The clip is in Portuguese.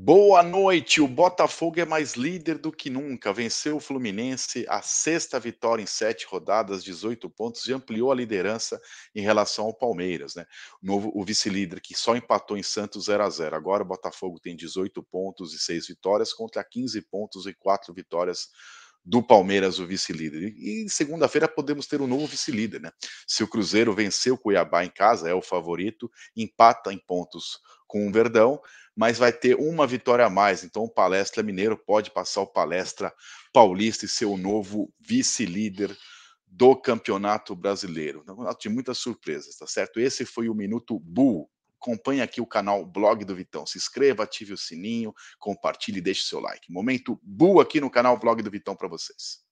Boa noite. O Botafogo é mais líder do que nunca. Venceu o Fluminense a sexta vitória em sete rodadas, 18 pontos, e ampliou a liderança em relação ao Palmeiras. Né? O, novo, o vice-líder, que só empatou em Santos 0 a 0 Agora o Botafogo tem 18 pontos e seis vitórias, contra 15 pontos e quatro vitórias do Palmeiras, o vice-líder. E segunda-feira podemos ter um novo vice-líder, né? Se o Cruzeiro venceu o Cuiabá em casa, é o favorito, empata em pontos com o Verdão, mas vai ter uma vitória a mais. Então o Palestra Mineiro pode passar o Palestra Paulista e ser o novo vice-líder do Campeonato Brasileiro. Um campeonato de muitas surpresas, tá certo? Esse foi o Minuto Bull acompanhe aqui o canal Blog do Vitão. Se inscreva, ative o sininho, compartilhe e deixe seu like. Momento bu aqui no canal Blog do Vitão para vocês.